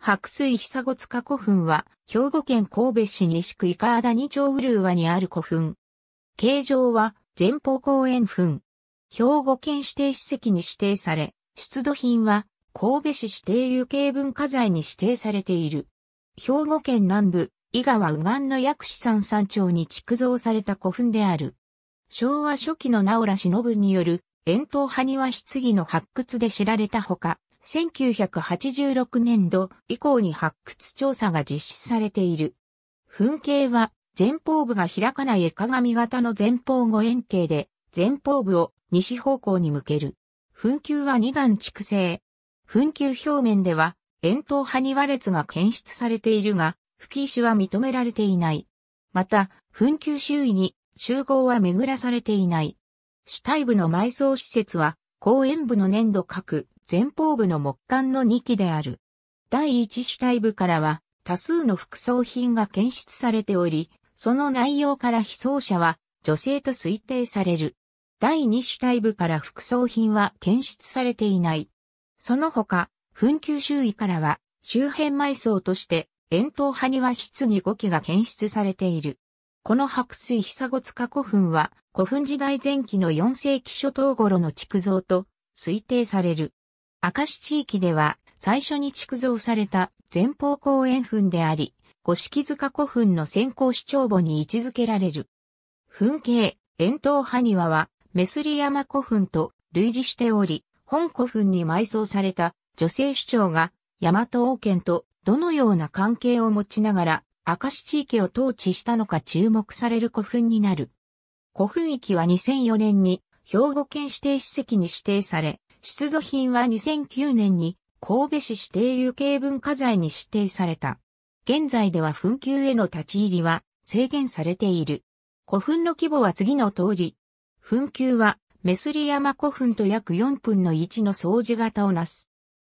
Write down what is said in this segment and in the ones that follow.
白水久子塚古墳は、兵庫県神戸市西区伊川谷町浦和にある古墳。形状は、前方後円墳。兵庫県指定史跡に指定され、出土品は、神戸市指定有形文化財に指定されている。兵庫県南部、伊川右岸の薬師山山頂に築造された古墳である。昭和初期の直浦忍による、円筒埴輪棺の発掘で知られたほか、1986年度以降に発掘調査が実施されている。噴景は前方部が開かない絵鏡型の前方後円形で前方部を西方向に向ける。噴球は二段蓄成。噴球表面では円筒波に割列が検出されているが、吹石は認められていない。また、噴球周囲に集合は巡らされていない。主体部の埋葬施設は、公園部の粘土各前方部の木管の2機である。第1主体部からは多数の副葬品が検出されており、その内容から被装者は女性と推定される。第2主体部から副葬品は検出されていない。その他、紛糾周囲からは周辺埋葬として円筒派には棺5機が検出されている。この白水久子塚古墳は古墳時代前期の4世紀初頭頃の築造と推定される。明石地域では最初に築造された前方公園墳であり、五色塚古墳の先行主張墓に位置づけられる。墳形、円筒埴輪は、メスリ山古墳と類似しており、本古墳に埋葬された女性主張が、大和王権とどのような関係を持ちながら、明石地域を統治したのか注目される古墳になる。古墳域は2004年に兵庫県指定史跡に指定され、出土品は2009年に神戸市指定有形文化財に指定された。現在では墳丘への立ち入りは制限されている。古墳の規模は次の通り。墳丘はメスリ山古墳と約4分の1の掃除型をなす。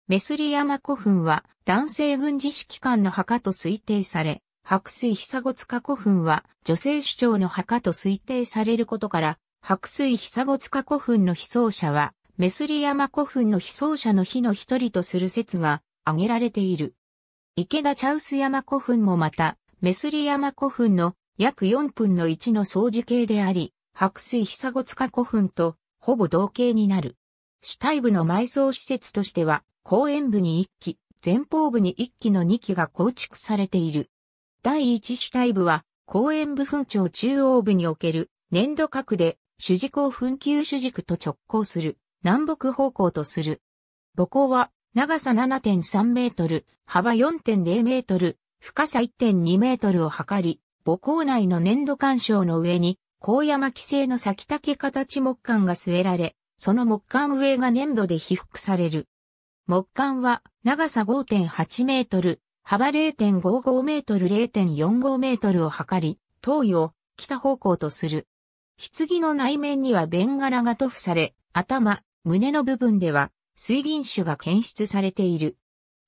メスリ山古墳は男性軍事指揮官の墓と推定され、白水久子塚古墳は女性首長の墓と推定されることから、白水久子塚古墳の被葬者はメスリ山古墳の被葬者の日の一人とする説が挙げられている。池田茶臼山古墳もまた、メスリ山古墳の約4分の1の掃除系であり、白水久子塚古墳とほぼ同型になる。主体部の埋葬施設としては、後円部に1基、前方部に1基の2基が構築されている。第1主体部は、後円部墳町中央部における粘土核で、主軸を墳丘主軸と直行する。南北方向とする。母校は長さ7.3メートル、幅4.0メートル、深さ1.2メートルを測り、母校内の粘土干渉の上に、高山規制の先竹形木管が据えられ、その木管上が粘土で被覆される。木管は長さ5.8メートル、幅0.55メートル0.45メートルを測り、東洋、北方向とする。棺の内面には弁柄が塗布され、頭、胸の部分では水銀種が検出されている。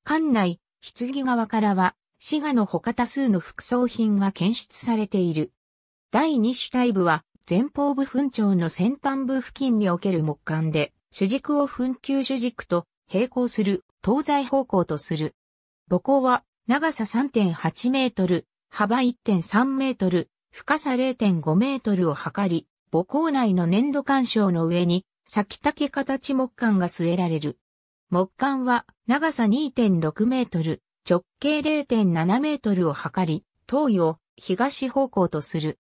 館内、棺側からは、滋賀の他多数の副葬品が検出されている。第二種体部は、前方部墳長の先端部付近における木管で、主軸を墳丘主軸と並行する東西方向とする。母校は長さ3.8メートル、幅1.3メートル、深さ0.5メートルを測り、母校内の粘土干渉の上に先竹形木管が据えられる。木管は長さ2.6メートル、直径0.7メートルを測り、東洋、東方向とする。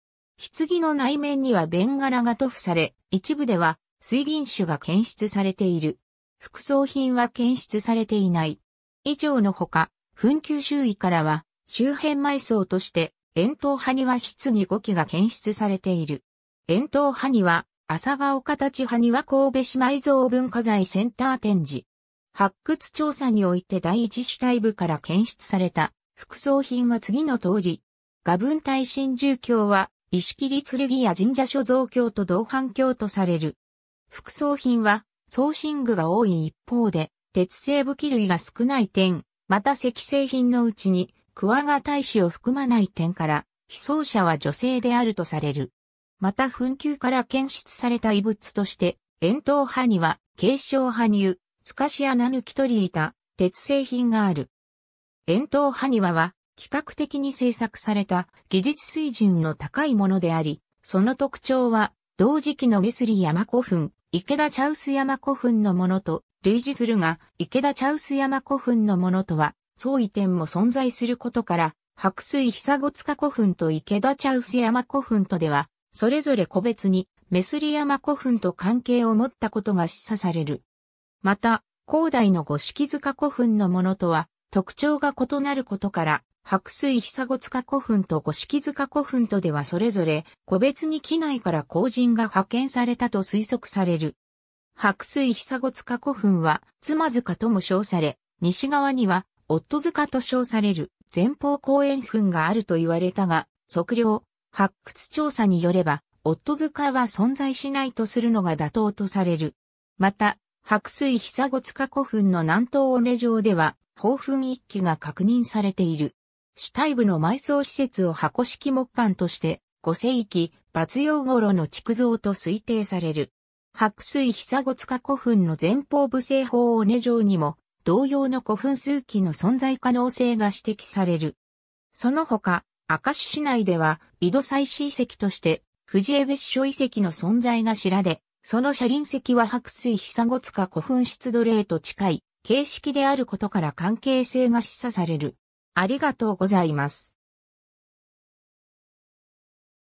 棺の内面にはベンガラが塗布され、一部では水銀種が検出されている。副葬品は検出されていない。以上のほか、紛糾周囲からは周辺埋葬として、円筒派には棺5基が検出されている。円筒派には朝顔形には神戸市埋蔵文化財センター展示。発掘調査において第一主体部から検出された副葬品は次の通り。画文耐震住居は石切剣や神社所蔵教と同伴教とされる。副葬品は送信具が多い一方で鉄製武器類が少ない点、また石製品のうちにクワガ大使を含まない点から、被葬者は女性であるとされる。また紛糾から検出された遺物として、円筒派には、継承派入、透かし穴抜き取り板、鉄製品がある。円筒派にはは、比較的に製作された技術水準の高いものであり、その特徴は、同時期のメスリ山古墳、池田茶臼山古墳のものと類似するが、池田茶臼山古墳のものとは、相違点も存在することから、白水久子塚古墳と池田茶臼山古墳とでは、それぞれ個別にメスリ山古墳と関係を持ったことが示唆される。また、広大の五色塚古墳のものとは特徴が異なることから、白水久子塚古墳と五色塚古墳とではそれぞれ個別に機内から工人が派遣されたと推測される。白水久子塚古墳は妻塚とも称され、西側には夫塚と称される前方後円墳があると言われたが、測量、発掘調査によれば、夫塚は存在しないとするのが妥当とされる。また、白水久子塚古墳の南東オレ城では、宝墳一揆が確認されている。主体部の埋葬施設を箱式木管として、五世紀、伐用頃の築造と推定される。白水久子塚古墳の前方部西方尾根城にも、同様の古墳数基の存在可能性が指摘される。その他、明石市内では、井戸祭祀遺跡として、藤江別所遺跡の存在が知られ、その車輪石は白水久後塚古墳出土例と近い形式であることから関係性が示唆される。ありがとうございます。